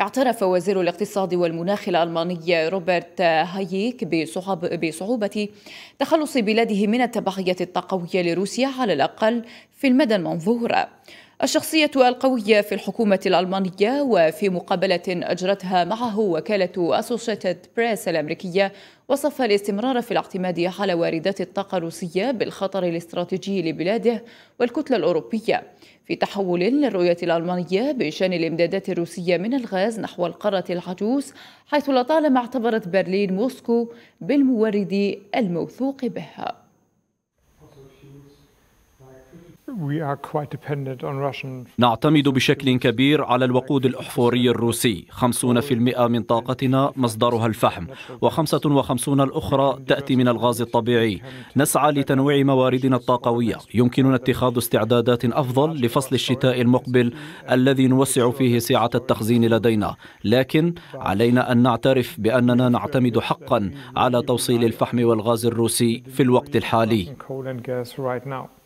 اعترف وزير الاقتصاد والمناخ الألماني روبرت هاييك بصعوبة تخلص بلاده من التبعية الطاقوية لروسيا على الأقل في المدى المنظور الشخصية القوية في الحكومة الألمانية وفي مقابلة أجرتها معه وكالة أسوشيتد بريس الأمريكية وصف الاستمرار في الاعتماد على واردات الطاقة الروسية بالخطر الاستراتيجي لبلاده والكتلة الأوروبية في تحول للرؤية الألمانية بشأن الإمدادات الروسية من الغاز نحو القارة العجوز حيث لطالما اعتبرت برلين موسكو بالمورد الموثوق بها نعتمد بشكل كبير على الوقود الأحفوري الروسي 50% من طاقتنا مصدرها الفحم و55 الأخرى تأتي من الغاز الطبيعي نسعى لتنويع مواردنا الطاقوية يمكننا اتخاذ استعدادات أفضل لفصل الشتاء المقبل الذي نوسع فيه سعة التخزين لدينا لكن علينا أن نعترف بأننا نعتمد حقا على توصيل الفحم والغاز الروسي في الوقت الحالي